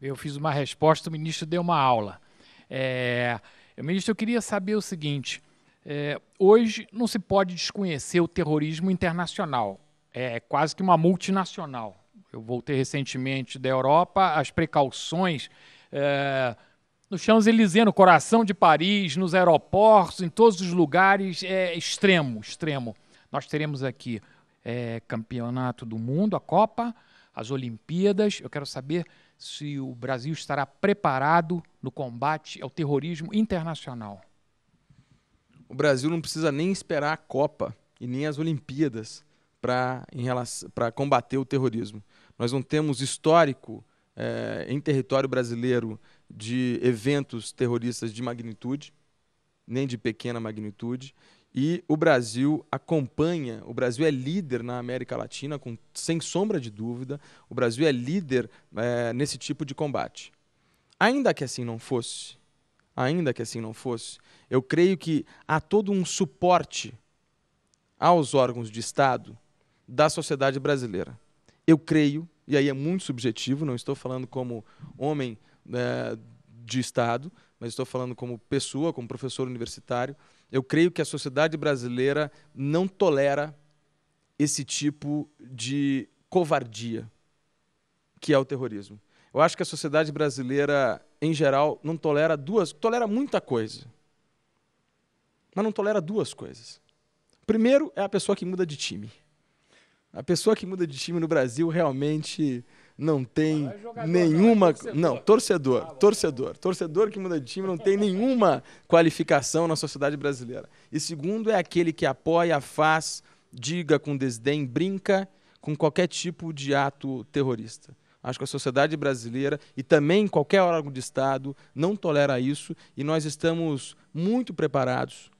Eu fiz uma resposta, o ministro deu uma aula. É, ministro, eu queria saber o seguinte: é, hoje não se pode desconhecer o terrorismo internacional, é quase que uma multinacional. Eu voltei recentemente da Europa, as precauções é, nos Champs-Élysées, no coração de Paris, nos aeroportos, em todos os lugares, é extremo, extremo. Nós teremos aqui é, campeonato do mundo, a Copa, as Olimpíadas. Eu quero saber se o Brasil estará preparado no combate ao terrorismo internacional. O Brasil não precisa nem esperar a Copa e nem as Olimpíadas para combater o terrorismo. Nós não temos histórico é, em território brasileiro de eventos terroristas de magnitude, nem de pequena magnitude, e o Brasil acompanha, o Brasil é líder na América Latina, com, sem sombra de dúvida, o Brasil é líder é, nesse tipo de combate. Ainda que assim não fosse, ainda que assim não fosse, eu creio que há todo um suporte aos órgãos de Estado da sociedade brasileira. Eu creio, e aí é muito subjetivo, não estou falando como homem é, de Estado, mas estou falando como pessoa, como professor universitário, eu creio que a sociedade brasileira não tolera esse tipo de covardia que é o terrorismo. Eu acho que a sociedade brasileira, em geral, não tolera duas, tolera muita coisa. Mas não tolera duas coisas. Primeiro é a pessoa que muda de time. A pessoa que muda de time no Brasil realmente não tem é jogador, nenhuma. Não, é torcedor. Não, torcedor, tá torcedor. Torcedor que muda de time não tem nenhuma qualificação na sociedade brasileira. E segundo, é aquele que apoia, faz, diga com desdém, brinca com qualquer tipo de ato terrorista. Acho que a sociedade brasileira e também qualquer órgão de Estado não tolera isso e nós estamos muito preparados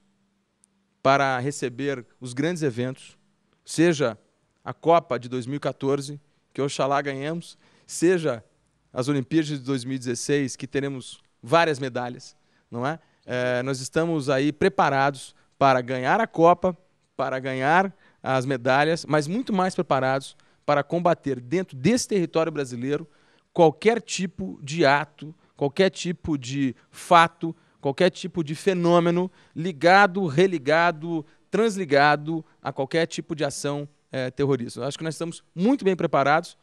para receber os grandes eventos, seja a Copa de 2014, que oxalá ganhemos, seja as Olimpíadas de 2016, que teremos várias medalhas, não é? é nós estamos aí preparados para ganhar a Copa, para ganhar as medalhas, mas muito mais preparados para combater dentro desse território brasileiro qualquer tipo de ato, qualquer tipo de fato, qualquer tipo de fenômeno ligado, religado, transligado a qualquer tipo de ação é, terrorismo. Acho que nós estamos muito bem preparados,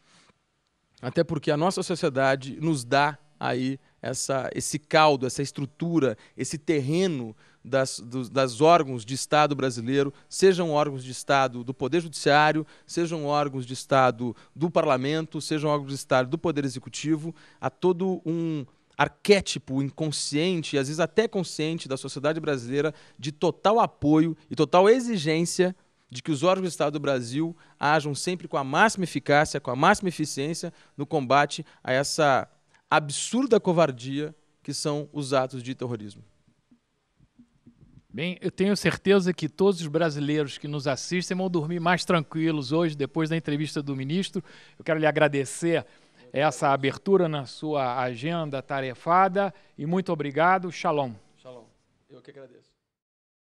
até porque a nossa sociedade nos dá aí essa, esse caldo, essa estrutura, esse terreno das, dos, das órgãos de Estado brasileiro, sejam órgãos de Estado do Poder Judiciário, sejam órgãos de Estado do Parlamento, sejam órgãos de Estado do Poder Executivo, a todo um arquétipo inconsciente, às vezes até consciente, da sociedade brasileira de total apoio e total exigência de que os órgãos do Estado do Brasil ajam sempre com a máxima eficácia, com a máxima eficiência no combate a essa absurda covardia que são os atos de terrorismo. Bem, eu tenho certeza que todos os brasileiros que nos assistem vão dormir mais tranquilos hoje, depois da entrevista do ministro. Eu quero lhe agradecer essa abertura na sua agenda tarefada e muito obrigado. Shalom. Shalom. Eu que agradeço.